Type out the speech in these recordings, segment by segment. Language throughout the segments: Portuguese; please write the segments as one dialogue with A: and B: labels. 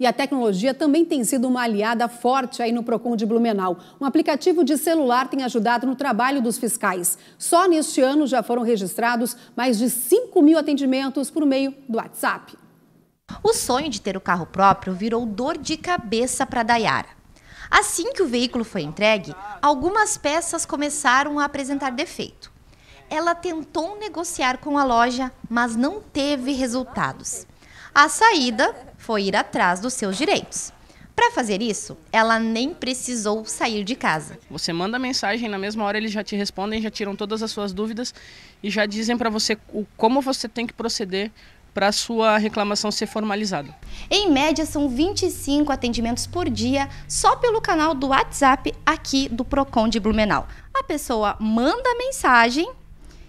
A: E a tecnologia também tem sido uma aliada forte aí no Procon de Blumenau. Um aplicativo de celular tem ajudado no trabalho dos fiscais. Só neste ano já foram registrados mais de
B: 5 mil atendimentos por meio do WhatsApp. O sonho de ter o carro próprio virou dor de cabeça para Dayara. Assim que o veículo foi entregue, algumas peças começaram a apresentar defeito. Ela tentou negociar com a loja, mas não teve resultados. A saída foi ir atrás dos
C: seus direitos. Para fazer isso, ela nem precisou sair de casa. Você manda mensagem, na mesma hora eles já te respondem, já tiram todas as suas dúvidas e já dizem para você o, como você tem que proceder para a sua reclamação ser formalizada. Em média, são
B: 25 atendimentos por dia só pelo canal do WhatsApp aqui do Procon de Blumenau. A pessoa manda mensagem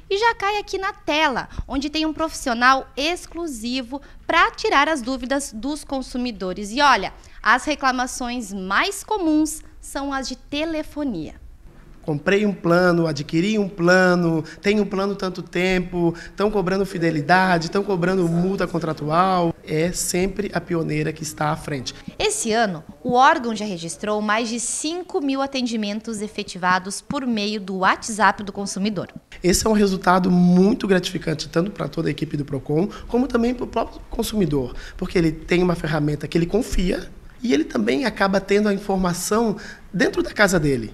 B: e já cai aqui na tela, onde tem um profissional exclusivo para tirar as dúvidas dos consumidores. E olha, as reclamações mais comuns são as de telefonia.
D: Comprei um plano, adquiri um plano, tenho um plano tanto tempo, estão cobrando fidelidade, estão cobrando multa contratual. É sempre a pioneira que está à frente.
B: Esse ano, o órgão já registrou mais de 5 mil atendimentos efetivados por meio do WhatsApp do consumidor.
D: Esse é um resultado muito gratificante, tanto para toda a equipe do PROCON, como também para o próprio consumidor, porque ele tem uma ferramenta que ele confia e ele também acaba tendo a informação dentro da casa dele.